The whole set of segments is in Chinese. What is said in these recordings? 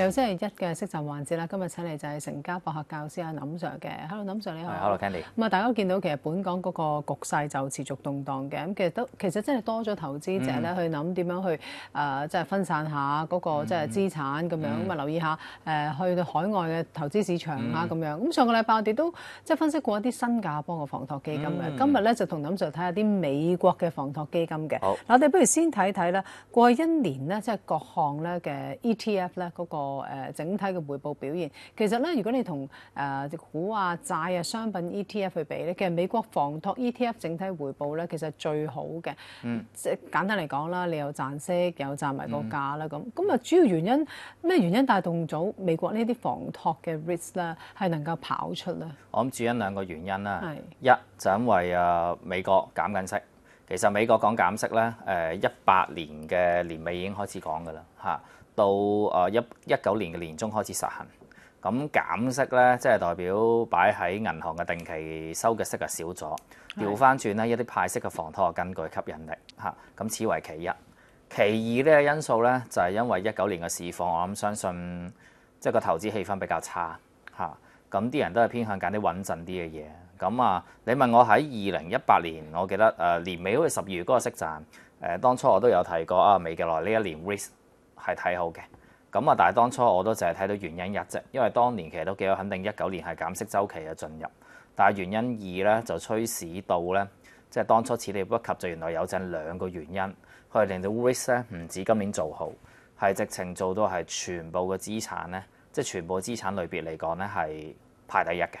又星期一嘅色爭環節啦！今日請嚟就係成家博客教師阿 Sir 嘅。Hello，林 Sir 你好。h e l l o c a n d y 咁啊，大家見到其實本港嗰個局勢就持續動盪嘅。咁其實都其實真係多咗投資者咧，去諗點樣去誒，即係分散下嗰個即係資產咁樣。咁啊，留意下誒，去海外嘅投資市場啊咁樣。咁上個禮拜我哋都即係分析過一啲新加坡嘅房托基金嘅。今日咧就同林 Sir 睇下啲美國嘅房托基金嘅。好，嗱我哋不如先睇睇啦。過一年咧，即係各項咧嘅 ETF 咧嗰個。個整體嘅回報表現其實咧，如果你同誒股啊、債啊、商品 ETF 去比咧，其實美國房托 ETF 整體回報咧，其實最好嘅。嗯，即簡單嚟講啦，你有賺息，有賺埋個價啦，咁咁啊，主要原因咩原因帶動咗美國呢啲房托嘅 risk 咧，係能夠跑出咧？我諗主因兩個原因啦，一就因為啊美國減緊息。其實美國講減息咧，誒一八年嘅年尾已經開始講㗎啦，嚇到誒一一九年嘅年中開始實行。咁減息咧，即係代表擺喺銀行嘅定期收嘅息就少咗，調翻轉咧一啲派息嘅房托就更具吸引力，嚇。咁此為其一。其二呢個因素咧就係因為一九年嘅市況，我諗相信即係個投資氣氛比較差，嚇咁啲人都係偏向揀啲穩陣啲嘅嘢。咁啊，你問我喺二零一八年，我記得誒年尾好似十二月嗰個息站，誒當初我都有提過啊，未嘅來呢一年 risk 係睇好嘅。咁啊，但係當初我都就係睇到原因一啫，因為當年其實都幾有肯定，一九年係減息週期嘅進入。但係原因二咧，就趨使到咧，即係當初始料不及，就原來有陣兩個原因，係令到 risk 咧唔止今年做好，係直情做到係全部嘅資產咧，即係全部資產類別嚟講咧係排第一嘅。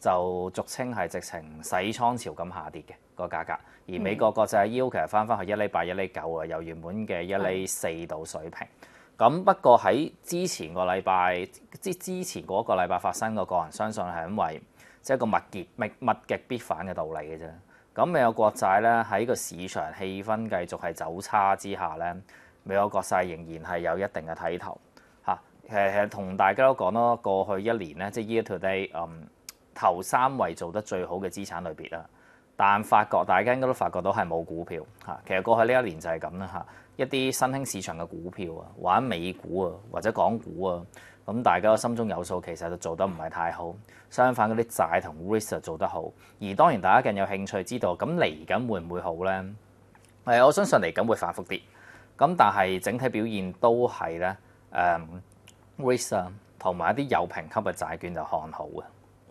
就俗稱係直情洗倉潮咁下跌嘅個價格，而美國國際要其實翻翻去一厘八、一厘九啊，由原本嘅一厘四度水平。咁不過喺之前個禮拜，之之前嗰個禮拜發生個個，人相信係因為即係個物極物極必反嘅道理嘅啫。咁美國國債咧喺個市場氣氛繼續係走差之下咧，美國國債仍然係有一定嘅睇頭嚇。誒同大家都講咯，過去一年咧，即係 Year to d a t 嗯。頭三位做得最好嘅資產類別啦，但發覺大家應該都發覺到係冇股票嚇。其實過去呢一年就係咁啦嚇，一啲新興市場嘅股票啊，玩美股啊或者港股啊，咁大家心中有數，其實就做得唔係太好。相反嗰啲債同 risk 就做得好，而當然大家更有興趣知道咁嚟緊會唔會好呢？誒，我相信嚟緊會反覆啲。咁但係整體表現都係咧誒，risk 同埋一啲有評級嘅債券就看好嘅。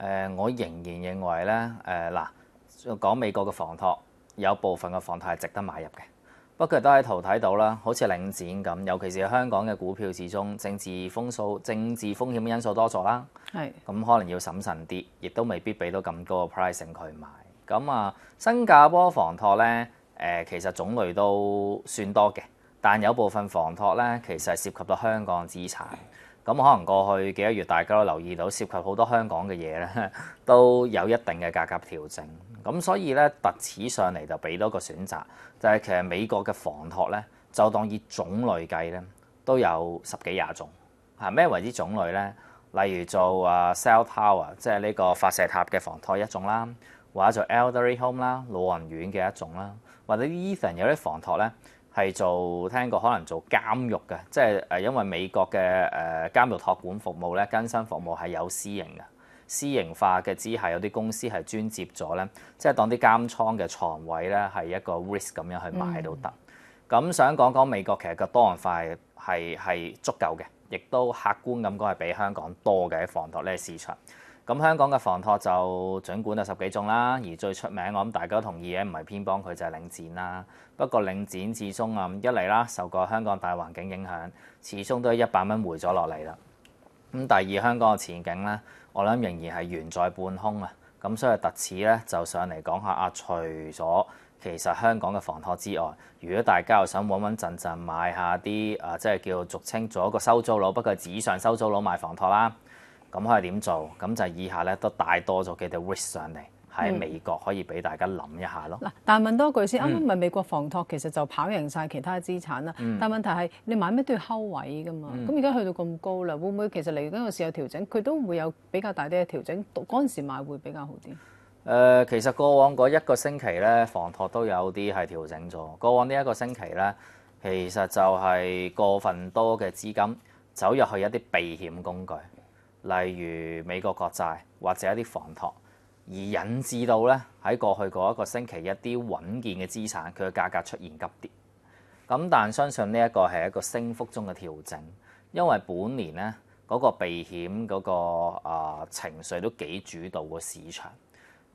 誒，我仍然認為咧，誒嗱，講美國嘅房托有部分嘅房托係值得買入嘅。不過都喺圖睇到啦，好似領展咁，尤其是香港嘅股票，始終政治風數、政治風險因素多咗啦。係。咁可能要審慎啲，亦都未必俾到咁高嘅 pricing 佢買。咁啊，新加坡房托咧，誒其實種類都算多嘅，但有部分房托咧，其實係涉及到香港資產。咁可能過去幾個月，大家都留意到涉及好多香港嘅嘢咧，都有一定嘅價格調整。咁所以咧，特此上嚟就俾多個選擇，就係其實美國嘅房托咧，就當以種類計咧，都有十幾廿種。嚇咩為之種類咧？例如做啊 cell tower，即係呢個發射塔嘅房托一種啦，或者做 elderly home 啦，老人院嘅一種啦，或者 even 有啲房托咧。係做聽過可能做監獄嘅，即係誒，因為美國嘅誒監獄托管服務咧，更新服務係有私營嘅，私營化嘅之下有啲公司係專接咗咧，即係當啲監倉嘅床位咧係一個 risk 咁樣去買都得。咁想講講美國其實個多元化係係足夠嘅，亦都客觀咁講係比香港多嘅房托呢個市場。咁香港嘅房托就總管有十幾種啦，而最出名我諗大家同意嘅唔係偏幫佢就係領展啦。不過領展始終啊，一嚟啦受個香港大環境影響，始終都一百蚊回咗落嚟啦。咁第二香港嘅前景咧，我諗仍然係懸在半空啊。咁所以特此咧就上嚟講下啊，除咗其實香港嘅房托之外，如果大家又想穩穩陣陣買下啲啊，即係叫俗稱做一個收租佬，不過紙上收租佬買房托啦。咁可以點做？咁就以下咧都帶多咗幾條 risk 上嚟喺美國，可以俾大家諗一下咯。嗱，但問多句先，啱啱咪美國房託其實就跑贏晒其他資產啦。但問題係你買咩都要收位噶嘛。咁而家去到咁高啦，會唔會其實嚟緊個市有調整，佢都會有比較大啲嘅調整？嗰陣時買會比較好啲？誒，其實過往嗰一個星期咧，房託都有啲係調整咗。過往呢一個星期咧，其實就係過分多嘅資金走入去一啲避險工具。例如美國國債或者一啲房託，而引致到咧喺過去嗰一個星期一啲穩健嘅資產佢嘅價格出現急跌。咁但相信呢一個係一個升幅中嘅調整，因為本年咧嗰個避險嗰個啊情緒都幾主導個市場。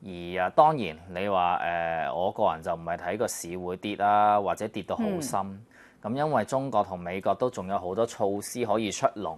而啊當然你話誒，我個人就唔係睇個市會跌啦，或者跌到好深。咁因為中國同美國都仲有好多措施可以出籠。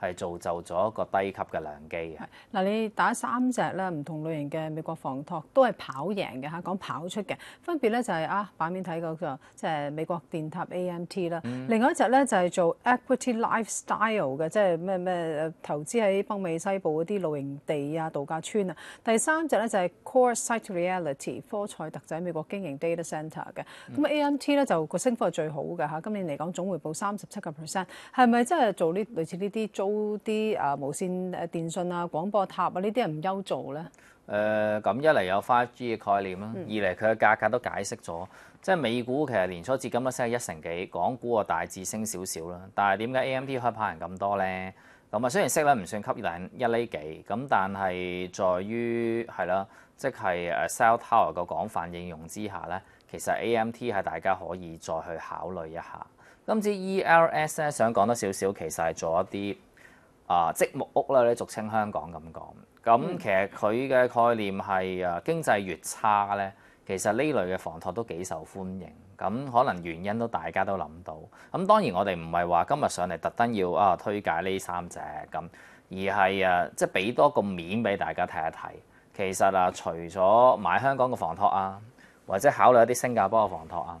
係造就咗一個低級嘅良機嘅。嗱，你打三隻咧唔同類型嘅美國房托都係跑贏嘅嚇，講跑出嘅分別咧就係啊版面睇嗰個即係美國電塔 A M T 啦，另外一隻咧就係做 equity lifestyle 嘅，即係咩咩投資喺北美西部嗰啲露營地啊、度假村啊。第三隻咧就係 Core Site Reality 科賽特仔美國經營 data centre 嘅。咁 A M T 咧就個升幅係最好嘅嚇，今年嚟講總回報三十七個 percent，係咪即係做呢類似呢啲租？啲啊無線誒電信啊廣播塔啊呢啲人唔優做咧誒咁一嚟有花 G 嘅概念啦，二嚟佢嘅價格都解釋咗，即係美股其實年初至今都升一成幾，港股啊大致升少少啦。但係點解 A M T 可以派人咁多咧？咁啊雖然息率唔算吸引一厘幾咁，但係在於係啦，即係誒 cell tower 嘅廣泛應用之下咧，其實 A M T 係大家可以再去考慮一下。今次 E L S 咧想講多少少，其實係做一啲。啊，積木屋啦，咧俗稱香港咁講，咁其實佢嘅概念係啊，經濟越差咧，其實呢類嘅房托都幾受歡迎，咁可能原因都大家都諗到，咁當然我哋唔係話今日上嚟特登要啊推介呢三隻咁，而係啊即係俾多個面俾大家睇一睇，其實啊除咗買香港嘅房托啊，或者考慮一啲新加坡嘅房托啊。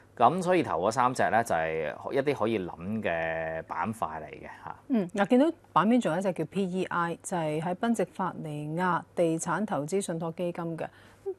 咁所以頭嗰三隻咧，就係一啲可以諗嘅板塊嚟嘅嚇。嗯，嗱，見到版面仲有一隻叫 PEI，就係喺賓夕法尼亞地產投資信託基金嘅。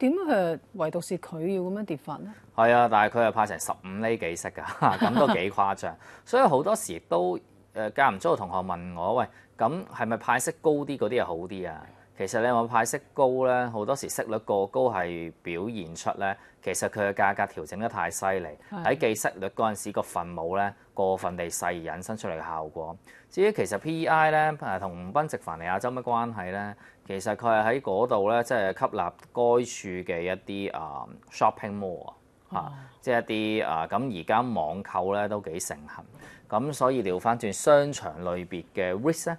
點解佢唯獨是佢要咁樣跌法咧？係啊，但係佢係派成十五厘幾息㗎，咁都幾誇張。所以好多時都誒，間唔中有同學問我，喂，咁係咪派息高啲嗰啲又好啲啊？其實咧，我派息高咧，好多時息率過高係表現出咧，其實佢嘅價格調整得太犀利，喺記息率嗰陣時個份母咧過分地細而引申出嚟嘅效果。至於其實 PEI 咧誒同賓夕凡尼亞州咩關係咧？其實佢係喺嗰度咧，即係吸納該處嘅一啲誒 shopping mall 啊，即係一啲啊咁而家網購咧都幾盛行，咁所以聊翻轉商場類別嘅 risk 咧。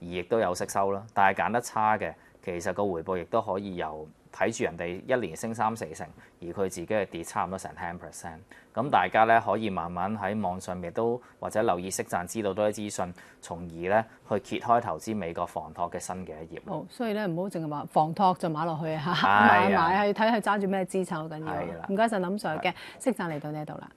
而亦都有息收啦，但係揀得差嘅，其實個回報亦都可以由睇住人哋一年升三四成，而佢自己係跌差唔多成 percent。咁大家咧可以慢慢喺網上面都或者留意息賺，知道多啲資訊，從而咧去揭開投資美國房託嘅新嘅一頁。好，所以咧唔好淨係話房託就買落去嚇，買埋係睇佢揸住咩資產好緊要。唔該晒林 Sir 嘅息賺嚟到呢度啦。